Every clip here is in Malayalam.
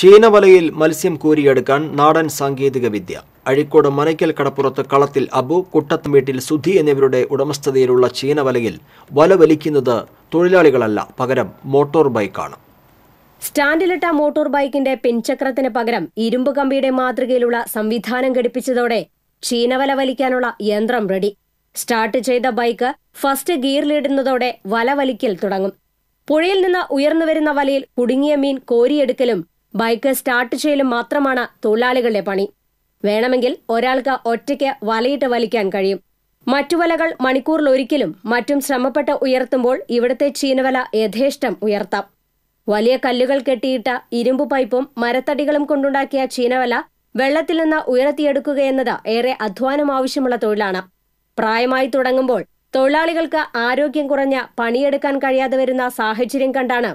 ചീനവലയിൽ മത്സ്യം കോരിയെടുക്കാൻ നാടൻ വിദ്യ അഴിക്കോട് മനയ്ക്കൽ കടപ്പുറത്ത് കളത്തിൽ അബു കുട്ടത്ത് വീട്ടിൽ സുധി എന്നിവരുടെ ഉടമസ്ഥതയിലുള്ള ചീനവലയിൽ വല വലിക്കുന്നത് തൊഴിലാളികളല്ല പകരം മോട്ടോർ ബൈക്കാണ് സ്റ്റാൻഡിലിട്ട മോട്ടോർ ബൈക്കിന്റെ പിൻചക്രത്തിന് പകരം ഇരുമ്പ് കമ്പിയുടെ മാതൃകയിലുള്ള സംവിധാനം ഘടിപ്പിച്ചതോടെ ചീനവല വലിക്കാനുള്ള യന്ത്രം റെഡി സ്റ്റാർട്ട് ചെയ്ത ബൈക്ക് ഫസ്റ്റ് ഗിയറിലിടുന്നതോടെ വല വലിക്കൽ തുടങ്ങും പുഴയിൽ നിന്ന് ഉയർന്നുവരുന്ന വലയിൽ കുടുങ്ങിയ മീൻ കോരിയെടുക്കലും ബൈക്ക് സ്റ്റാർട്ട് ചെയ്യലും മാത്രമാണ് തൊഴിലാളികളുടെ പണി വേണമെങ്കിൽ ഒരാൾക്ക് ഒറ്റയ്ക്ക് വലയിട്ട് വലിക്കാൻ കഴിയും മറ്റു വലകൾ മണിക്കൂറിൽ ഒരിക്കലും മറ്റും ശ്രമപ്പെട്ട് ഉയർത്തുമ്പോൾ ഇവിടുത്തെ ചീനവല യഥേഷ്ടം ഉയർത്താം വലിയ കല്ലുകൾ കെട്ടിയിട്ട ഇരുമ്പ് പൈപ്പും മരത്തടികളും കൊണ്ടുണ്ടാക്കിയ ചീനവല വെള്ളത്തിൽ നിന്ന് ഉയർത്തിയെടുക്കുകയെന്നത് ഏറെ അധ്വാനം ആവശ്യമുള്ള തൊഴിലാണ് പ്രായമായി തുടങ്ങുമ്പോൾ തൊഴിലാളികൾക്ക് ആരോഗ്യം കുറഞ്ഞ പണിയെടുക്കാൻ കഴിയാതെ വരുന്ന സാഹചര്യം കണ്ടാണ്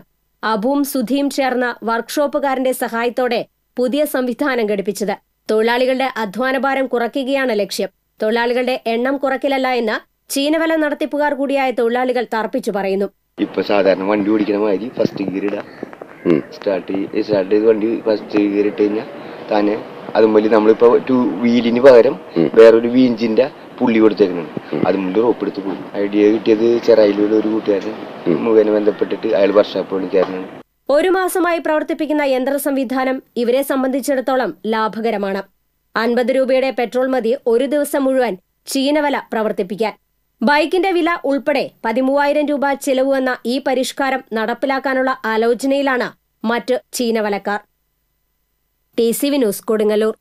അബും സുധീം ചേർന്ന വർക്ക്ഷോപ്പുകാരന്റെ സഹായത്തോടെ പുതിയ സംവിധാനം ഘടിപ്പിച്ചത് തൊഴിലാളികളുടെ അധ്വാനഭാരം കുറയ്ക്കുകയാണ് ലക്ഷ്യം തൊഴിലാളികളുടെ എണ്ണം കുറയ്ക്കലല്ല എന്ന് ചീനവല നടത്തിപ്പുകാർ കൂടിയായ തൊഴിലാളികൾ തർപ്പിച്ചു പറയുന്നു ഇപ്പൊ സാധാരണ വണ്ടി ഓടിക്കുന്ന മാതിരി ഫസ്റ്റ് ഗിയർ ഇടാ സ്റ്റാർട്ട് സ്റ്റാർട്ട് ചെയ്ത് വണ്ടി ഫസ്റ്റ് ഗിയർ ഇട്ട് കഴിഞ്ഞാൽ താനെ അതുപോലെ നമ്മളിപ്പോ ടു വീലിന് പകരം വേറൊരു വീഞ്ചിന്റെ പുള്ളി കൊടുത്തേക്കുന്നത് അത് മുന്നിൽ റോപ്പെടുത്ത് പോയി ഐഡിയ കിട്ടിയത് ചെറൈലൂടെ ഒരു കൂട്ടുകാരൻ മുഖേന ബന്ധപ്പെട്ടിട്ട് അയാൾ വർഷാപ്പ് പണിക്കാരനാണ് ഒരു മാസമായി പ്രവർത്തിപ്പിക്കുന്ന യന്ത്ര സംവിധാനം ഇവരെ സംബന്ധിച്ചിടത്തോളം ലാഭകരമാണ് അൻപത് രൂപയുടെ പെട്രോൾ മതി ഒരു ദിവസം മുഴുവൻ ചീനവല പ്രവർത്തിപ്പിക്കാൻ ബൈക്കിന്റെ വില ഉൾപ്പെടെ പതിമൂവായിരം രൂപ ചെലവ് വന്ന ഈ പരിഷ്കാരം നടപ്പിലാക്കാനുള്ള ആലോചനയിലാണ് മറ്റ് ചീനവലക്കാർ T C V news Kodungallur